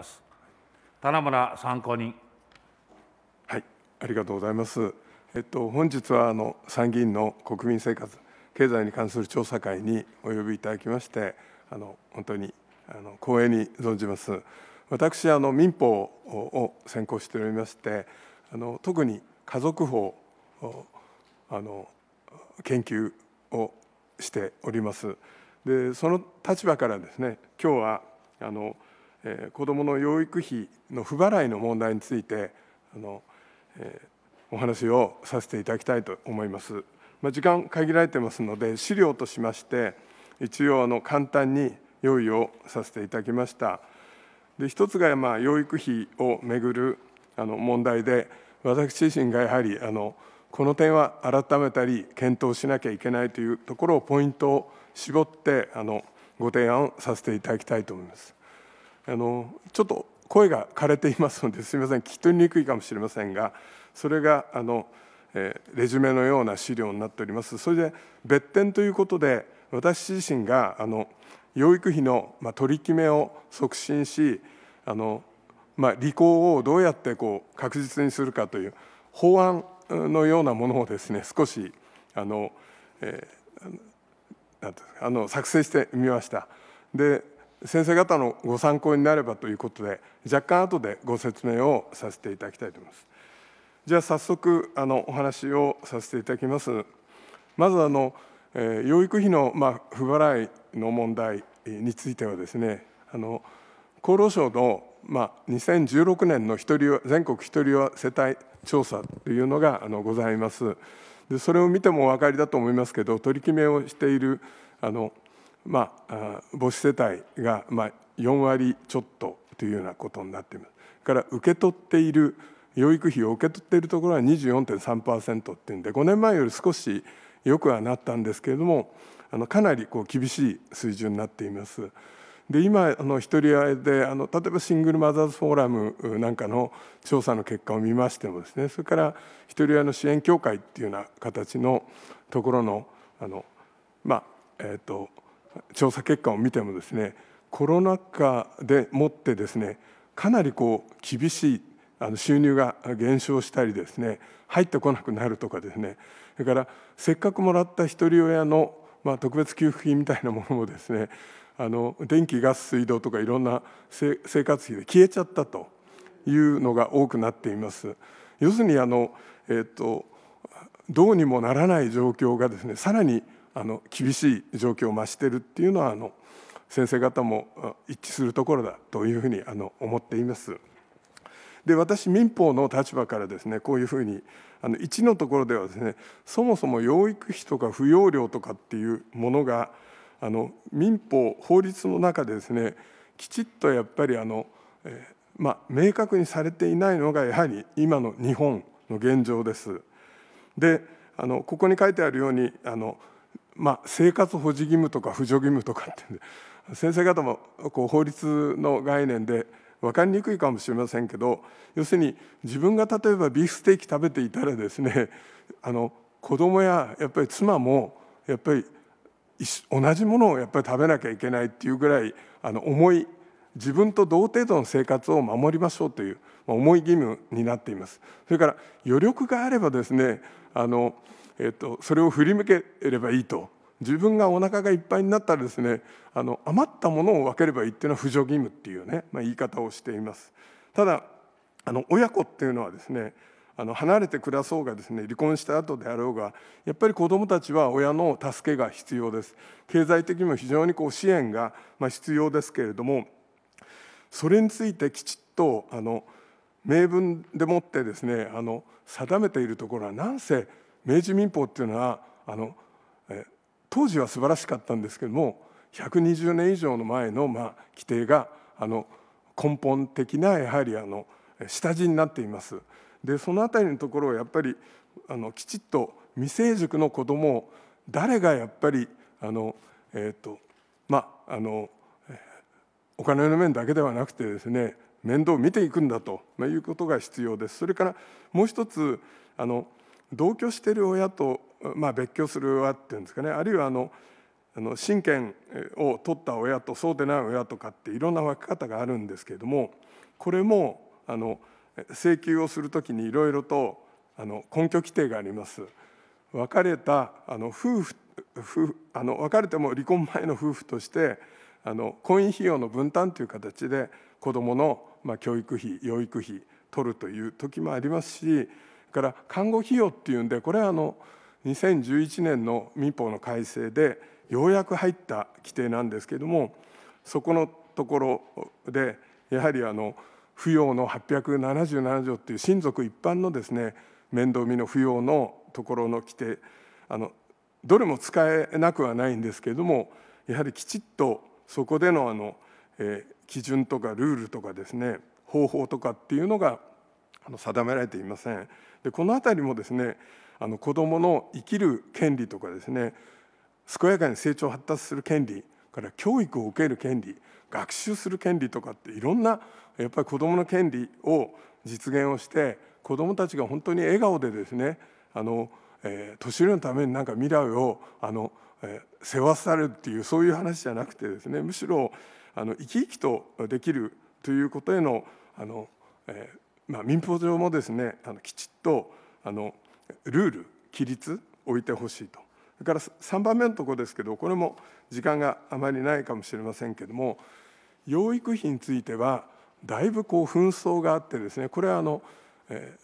ます棚村参考人。はい、ありがとうございます。えっと、本日はあの参議院の国民生活、経済に関する調査会にお呼びいただきまして、あの本当にあの光栄に存じます。私あの民法を専攻しておりまして、あの特に家族法あの研究をしております。で、その立場からですね、今日はあの。えー、子どもの養育費の不払いの問題についてあの、えー、お話をさせていただきたいと思います。まあ、時間限られてますので資料としまして一応あの簡単に用意をさせていただきました。で一つがまあ養育費をめぐるあの問題で私自身がやはりあのこの点は改めたり検討しなきゃいけないというところをポイントを絞ってあのご提案をさせていただきたいと思います。あのちょっと声が枯れていますのですみません聞き取りにくいかもしれませんがそれがあの、えレジュメのような資料になっておりますそれで別点ということで私自身があの養育費の、ま取り決めを促進しあの、ま履行をどうやってこう確実にするかという法案のようなものをですね少しあの、えー、あの作成してみました。で先生方のご参考になればということで若干後でご説明をさせていただきたいと思います。じゃあ早速あのお話をさせていただきます。まずあの、えー、養育費の、まあ、不払いの問題についてはですねあの厚労省の、まあ、2016年の一人全国ひとり世帯調査というのがあのございますでそれを見てもお分かりだと思いますけど取り決めをしているあのまあ、母子世帯がま4割ちょっとというようなことになっていますから受け取っている養育費を受け取っているところは24.3%っていうんで5年前より少しよくはなったんですけれどもあのかなりこう厳しい水準になっています。で今あの一人あであの例えばシングルマザーズフォーラムなんかの調査の結果を見ましてもですねそれから一人親の支援協会っていうような形のところのあのまあえっ、ー、と調査結果を見てもですねコロナ禍でもってですねかなりこう厳しい収入が減少したりですね入ってこなくなるとかですねそれからせっかくもらったひとり親の、まあ、特別給付金みたいなものもですねあの電気ガス水道とかいろんな生活費で消えちゃったというのが多くなっています。要するにあの、えーとどうにもならない状況がですねさらにあの厳しい状況を増しているっていうのはあの先生方も一致するところだというふうにあの思っています。で私民法の立場からですねこういうふうにあの1のところではですねそもそも養育費とか扶養料とかっていうものがあの民法法律の中でですねきちっとやっぱりあの、えー、まあ、明確にされていないのがやはり今の日本の現状です。であのここに書いてあるようにあのまあ、生活保持義務とか扶助義務とかって先生方もこう法律の概念で分かりにくいかもしれませんけど要するに自分が例えばビーフステーキ食べていたらですね あの子供ややっぱり妻もやっぱり同じものをやっぱり食べなきゃいけないっていうぐらいあの重い自分と同程度の生活を守りましょうという重い義務になっています。それから余力があればですねあのえーと、それを振り向ければいいと自分がお腹がいっぱいになったらですねあの余ったものを分ければいいっていうのは扶助義務っていうね、まあ、言い方をしています。ただあの親子っていうのはですねあの離れて暮らそうがですね離婚した後であろうがやっぱり子どもたちは親の助けが必要です経済的にも非常にこう支援が必要ですけれどもそれについてきちっとあの明文でもってですねあの定めているところはなんせ明治民法っていうのはあの当時は素晴らしかったんですけども120年以上の前の、まあ、規定があの根本的なやはりあの下地になっています。でその辺りのところをやっぱりあのきちっと未成熟の子どもを誰がやっぱりあの、えーとまあ、あのお金の面だけではなくてですね面倒を見ていくんだということが必要です。それからもう一つあの同居してる親と、まあ、別居する親っていうんですかねあるいはあのあの親権を取った親とそうでない親とかっていろんな分け方があるんですけれどもこれもあの請求をするときにいろいろとあの根拠規定があります。別れたあの夫婦あの別れても離婚前の夫婦としてあの婚姻費用の分担という形で子どもの、まあ、教育費養育費取るという時もありますしから看護費用っていうんでこれはあの2011年の民法の改正でようやく入った規定なんですけどもそこのところでやはりあの扶養の877条っていう親族一般のですね面倒見の扶養のところの規定あのどれも使えなくはないんですけれどもやはりきちっとそこでのあの、えー、基準とかルールとかですね方法とかっていうのが定められていません。でこの辺りもですねあの子どもの生きる権利とかですね健やかに成長発達する権利から教育を受ける権利学習する権利とかっていろんなやっぱり子どもの権利を実現をして子どもたちが本当に笑顔でですねあの、えー、年寄りのためになんか未来をあの、えー、世話されるっていうそういう話じゃなくてですねむしろあの生き生きとできるということへのあの、えー、まあ、民法上もですねあのきちっとあのルール規律置いてほしいとそれから3番目のところですけどこれも時間があまりないかもしれませんけども養育費についてはだいぶこう紛争があってですねこれはあの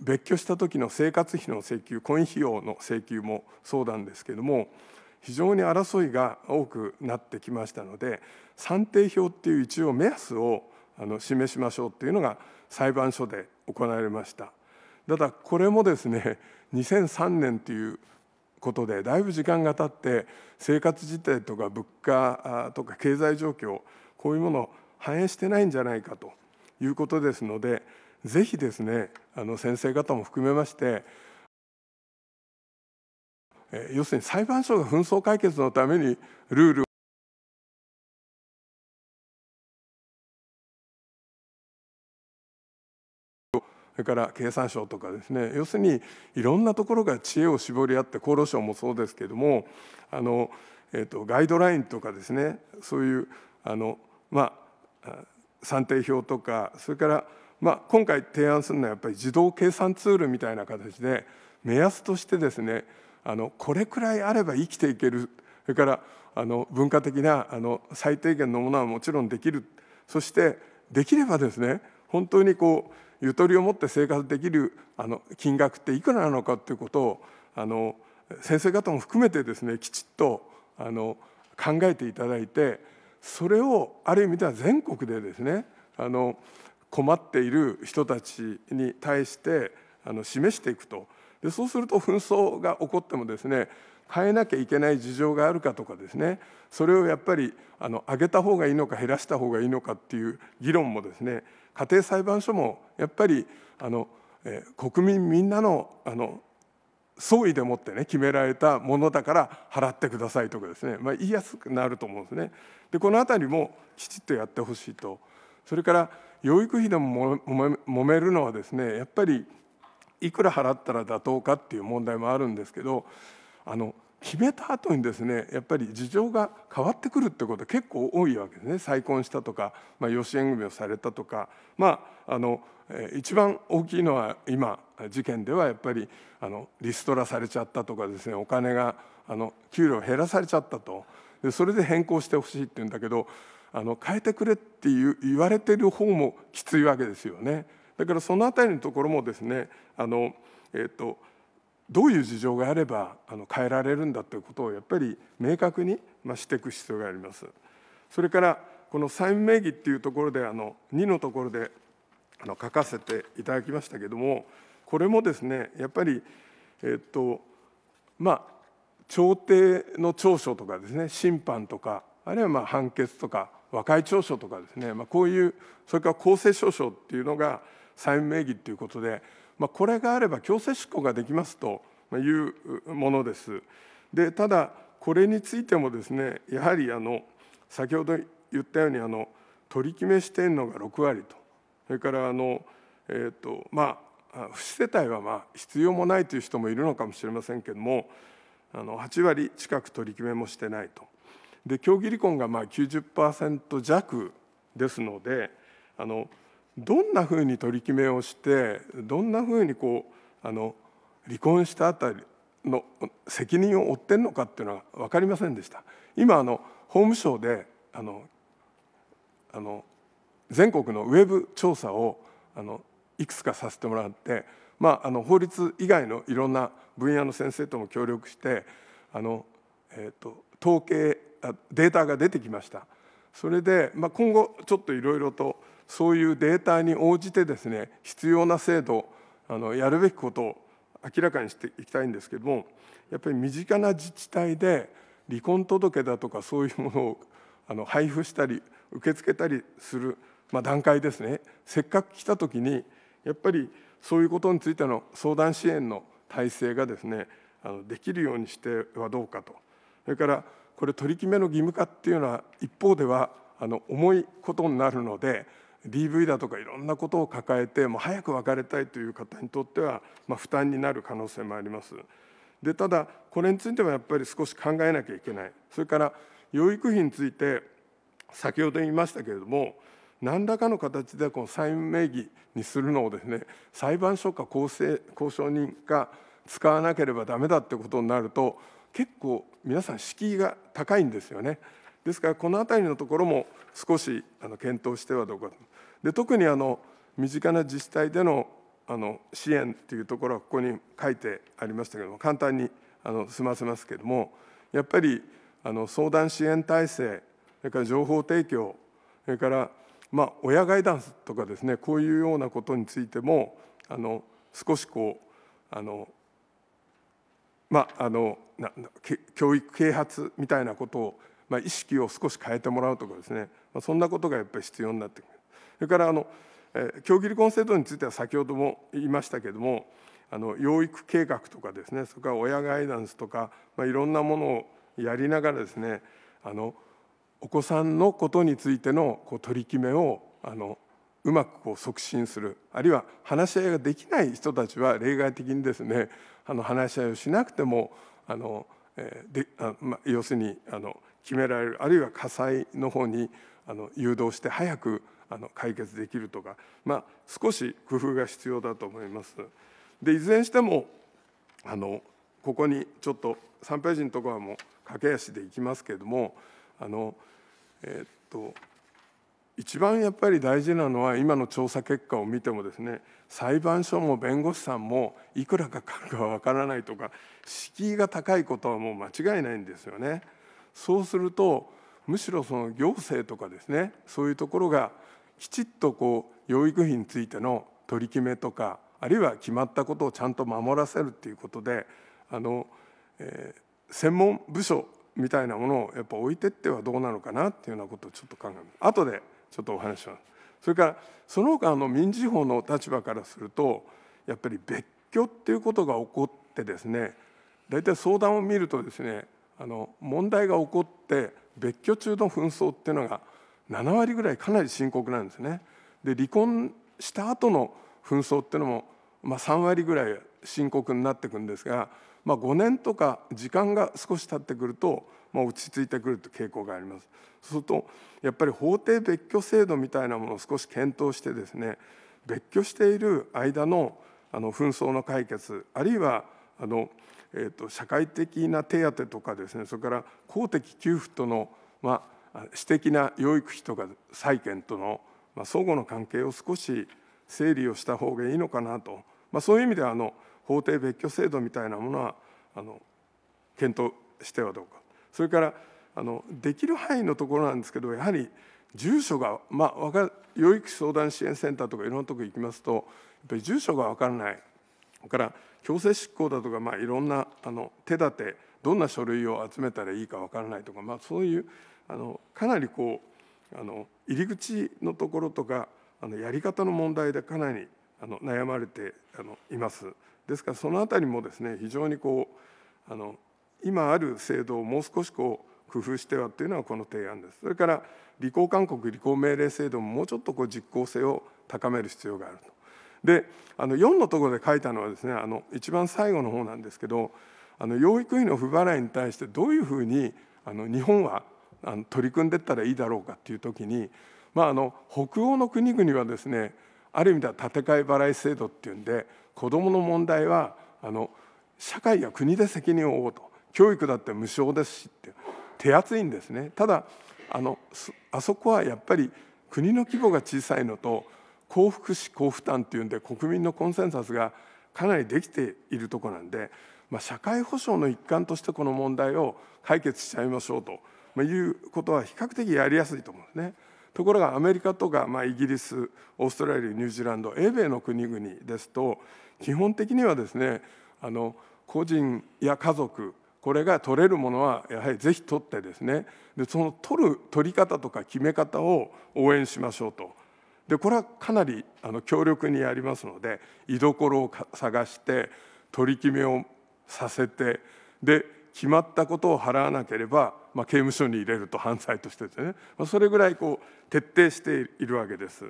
別居した時の生活費の請求婚姻費用の請求もそうなんですけども非常に争いが多くなってきましたので算定表っていう一応目安をあの示しましょうっていうのが裁判所で行われましたただこれもですね2003年ということでだいぶ時間が経って生活自体とか物価とか経済状況こういうものを反映してないんじゃないかということですのでぜひですねあの先生方も含めまして要するに裁判所が紛争解決のためにルールれから経産省とかですね要するにいろんなところが知恵を絞り合って厚労省もそうですけどもあの、えーと、とガイドラインとかですねそういうあの、まあ、算定表とかそれから、まあ、今回提案するのはやっぱり自動計算ツールみたいな形で目安としてですねあのこれくらいあれば生きていけるそれからあの文化的なあの最低限のものはもちろんできるそしてできればですね本当にこうゆとりを持って生活できるあの金額っていくらなのかっていうことをあの先生方も含めてですねきちっとあの考えていただいてそれをある意味では全国でですねあの困っている人たちに対してあの示していくとでそうすると紛争が起こってもですね変えなきゃいけない事情があるかとかですねそれをやっぱりあの上げた方がいいのか減らした方がいいのかっていう議論もですね家庭裁判所もやっぱりあの、えー、国民みんなのあの総意でもってね決められたものだから払ってくださいとかですね、まあ、言いやすくなると思うんですね。でこの辺りもきちっとやってほしいとそれから養育費でも揉めるのはですねやっぱりいくら払ったら妥当かっていう問題もあるんですけどあの決めた後にですねやっぱり事情が変わってくるってこと結構多いわけですね再婚したとか、まあ、養子縁組をされたとかまああの一番大きいのは今事件ではやっぱりあのリストラされちゃったとかですねお金があの給料減らされちゃったとでそれで変更してほしいって言うんだけどあの変えてくれって言われてる方もきついわけですよね。だからその辺りのところもですねあの、えっと、どういう事情があればあの変えられるんだということをやっぱり明確に、まあ、していく必要があります。それからこの債務名義っていうところであの2のところであの書かせていただきましたけどもこれもですねやっぱりえっとまあ調停の調書とかですね審判とかあるいはま判決とか和解調書とかですね、まあ、こういうそれから公正証書っていうのが債務名義ということで、まあ、これがあれば強制執行ができますというものです。でただこれについてもですねやはりあの先ほど言ったようにあの取り決めしているのが6割とそれからあの、えーとまあ、不死世帯はまあ必要もないという人もいるのかもしれませんけれどもあの8割近く取り決めもしてないと。で協議離婚がまあ90%弱ですのであのどんなふうに取り決めをしてどんなふうにこうあの離婚したあたりの責任を負ってんのかっていうのは分かりませんでした。今あの法務省であのあの全国のウェブ調査をあのいくつかさせてもらって、まあ、あの法律以外のいろんな分野の先生とも協力してあの、えーと、統計データが出てきました。それで、まあ、今後ちょっといろいろとそういうデータに応じてですね必要な制度あのやるべきことを明らかにしていきたいんですけどもやっぱり身近な自治体で離婚届だとかそういうものをあの配布したり受け付けたりする、まあ、段階ですねせっかく来た時にやっぱりそういうことについての相談支援の体制がですねあのできるようにしてはどうかとそれからこれ取り決めの義務化っていうのは一方ではあの重いことになるので DV だとかいろんなことを抱えてもう早く別れたいという方にとっては、まあ、負担になる可能性もあります。でただこれについてはやっぱり少し考えなきゃいけないそれから養育費について先ほど言いましたけれども何らかの形でこの債務名義にするのをですね裁判所か公正交渉人が使わなければダメだってことになると結構皆さん敷居が高いんですよね。ですからこの辺りのところも少しあの検討してはどうかで特にあの身近な自治体でのあの支援というところはここに書いてありましたけども簡単にあの済ませますけどもやっぱりあの相談支援体制それから情報提供それからまあ親ガイダンスとかですねこういうようなことについてもあの少しこうあのまああの教育啓発みたいなことをまあ、意識を少し変えてもらうとかですね、まあ、そんなことがやっぱり必要になってくるそれからあの、えー、競技離婚制度については先ほども言いましたけれどもあの養育計画とかですねそれから親ガイダンスとか、まあ、いろんなものをやりながらですねあのお子さんのことについてのこう取り決めをあのうまくこう促進するあるいは話し合いができない人たちは例外的にですねあの話し合いをしなくてもあのであまあ、要するにあの決められるあるいは火災の方にあの誘導して早くあの解決できるとか、まあ、少し工夫が必要だと思います。でいずれにしてもあのここにちょっと3ページのところはもう駆け足でいきますけれどもあの、えー、っと一番やっぱり大事なのは今の調査結果を見てもですね裁判所も弁護士さんもいくらかかるかわ分からないとか敷居が高いことはもう間違いないんですよね。そうするとむしろその行政とかですねそういうところがきちっとこう養育費についての取り決めとかあるいは決まったことをちゃんと守らせるっていうことであの、えー、専門部署みたいなものをやっぱ置いてってはどうなのかなっていうようなことをちょっと考えます。後でちょっとお話しします。それからその他の民事法の立場からするとやっぱり別居っていうことが起こってですね大体相談を見るとですねあの問題が起こって別居中の紛争っていうのが7割ぐらいかなり深刻なんですね。で離婚した後の紛争っていうのも、まあ、3割ぐらい深刻になっていくんですが、まあ、5年とか時間が少し経ってくるとまあ、落ち着いてくるという傾向があります。そうするとやっぱり法定別居制度みたいなものを少し検討してですね別居している間のあの紛争の解決あるいはあの、えーと、と社会的な手当とかですねそれから公的給付との、まあ、私的な養育費とか債権との、まあ、相互の関係を少し整理をした方がいいのかなと、まあ、そういう意味ではあの法定別居制度みたいなものはあの検討してはどうか。それからあのできる範囲のところなんですけどやはり住所が、まあ、か養育相談支援センターとかいろんなとこ行きますとやっぱり住所が分からないそれから強制執行だとか、まあ、いろんなあの手立てどんな書類を集めたらいいか分からないとか、まあ、そういうあのかなりこうあの入り口のところとかあのやり方の問題でかなりあの悩まれてあのいます。ですからそのあたりもですね非常にこうあの今ある制度をもう少しこう工夫してはというのはこの提案ですそれから履行勧告履行命令制度ももうちょっとこう実効性を高める必要があるとであの4のところで書いたのはですねあの一番最後の方なんですけどあの養育費の不払いに対してどういうふうにあの日本はあの取り組んでったらいいだろうかっていう時に、まあ、あの北欧の国々はですねある意味では建て替え払い制度っていうんで子どもの問題はあの社会や国で責任を負うと教育だって無償ですしって手厚いんですねただあのあそこはやっぱり国の規模が小さいのと幸福祉幸負担っていうんで国民のコンセンサスがかなりできているとこなんで、まあ、社会保障の一環としてこの問題を解決しちゃいましょうということは比較的やりやすいと思うんですね。ところがアメリカとか、まあ、イギリスオーストラリアニュージーランド英米の国々ですと基本的にはですねあの個人や家族これが取れるものはやはりぜひ取ってですねでその取る取り方とか決め方を応援しましょうとでこれはかなりあの強力にやりますので居所を探して取り決めをさせてで決まったことを払わなければ、まあ、刑務所に入れると犯罪としてですね、まあ、それぐらいこう徹底しているわけです。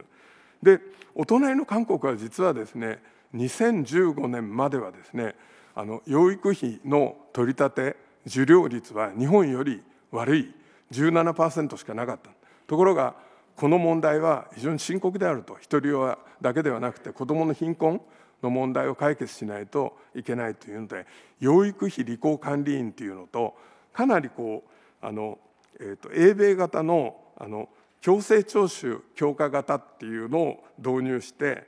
でお隣の韓国は実はですね2015年まではですねあの養育費の取り立て受領率は日本より悪い17%しかなかったところがこの問題は非常に深刻であると一人親だけではなくて子どもの貧困の問題を解決しないといけないというので養育費履行管理員というのとかなりこうあの、えーと、英米型のあの強制徴収強化型っていうのを導入して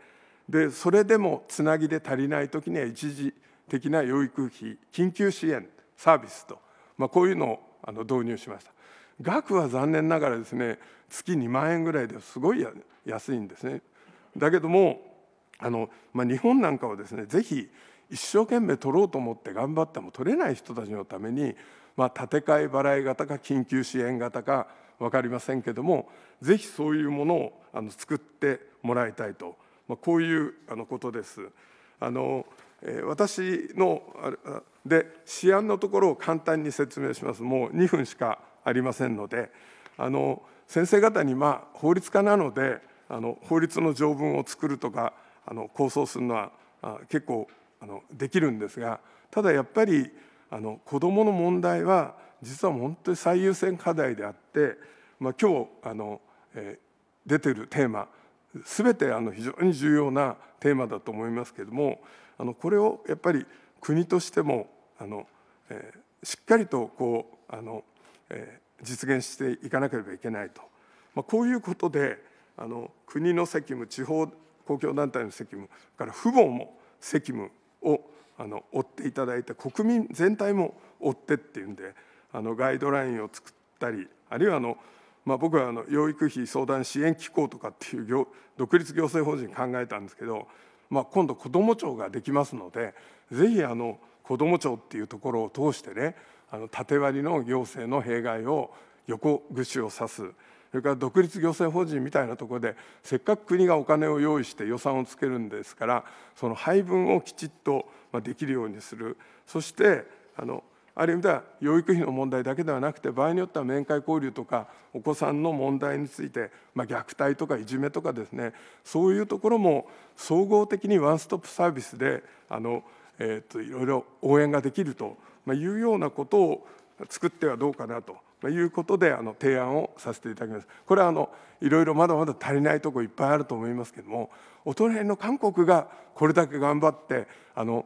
でそれでもつなぎで足りない時には一時的な養育費緊急支援サービスと、まあ、こういうのをあの導入しました額は残念ながらですね月2万円ぐらいですごい安いんですねだけどもあの、まあ、日本なんかはですねぜひ一生懸命取ろうと思って頑張っても取れない人たちのために、まあ、建て替え払い型か緊急支援型か分かりませんけどもぜひそういうものをあの作ってもらいたいと、まあ、こういうあのことです。あの私ので試案のところを簡単に説明しますもう2分しかありませんのであの先生方にまあ法律家なのであの法律の条文を作るとかあの構想するのは結構あのできるんですがただやっぱりあの子どもの問題は実は本当に最優先課題であって、まあ、今日あの、えー、出てるテーマ全てあの非常に重要なテーマだと思いますけれどもあのこれをやっぱり国としてもあの、えー、しっかりとこうあの、えー、実現していかなければいけないと、まあ、こういうことであの国の責務地方公共団体の責務から父母も責務をあの追っていただいて国民全体も追ってっていうんであのガイドラインを作ったりあるいはあのまあ、僕はあの養育費相談支援機構とかっていう業独立行政法人考えたんですけど、まあ、今度こども庁ができますのでぜひあのこども庁っていうところを通してねあの縦割りの行政の弊害を横串を刺すそれから独立行政法人みたいなところでせっかく国がお金を用意して予算をつけるんですからその配分をきちっとできるようにするそしてあのある意味では養育費の問題だけではなくて場合によっては面会交流とかお子さんの問題について、まあ、虐待とかいじめとかですねそういうところも総合的にワンストップサービスであの、えーと、いろいろ応援ができるというようなことを作ってはどうかなということであの提案をさせていただきます。これはあのいろいろまだまだ足りないとこいっぱいあると思いますけどもお隣の韓国がこれだけ頑張ってあの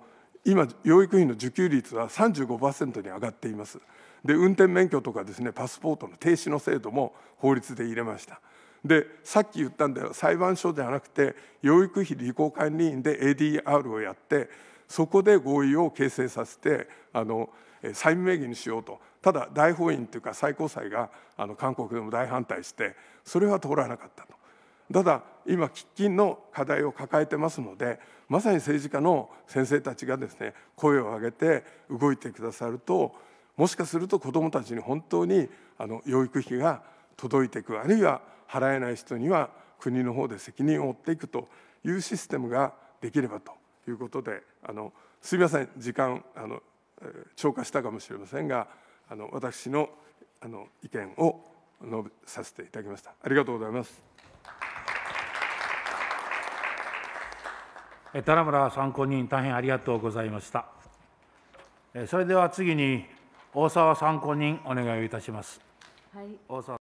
今養育費の受給率は35%に上がっていますで運転免許とかですねパスポートの停止の制度も法律で入れましたでさっき言ったんだよ裁判所ではなくて養育費履行管理員で ADR をやってそこで合意を形成させてあの債務名義にしようとただ大法院というか最高裁があの韓国でも大反対してそれは通らなかったと。ただ今喫緊の課題を抱えてますのでまさに政治家の先生たちがですね声を上げて動いてくださるともしかすると子どもたちに本当にあの養育費が届いていくあるいは払えない人には国の方で責任を負っていくというシステムができればということであのすみません時間あの超過したかもしれませんがあの私のあの意見を述べさせていただきました。ありがとうございます。田村参考人、大変ありがとうございました。それでは次に、大沢参考人、お願いをいたします。はい、大沢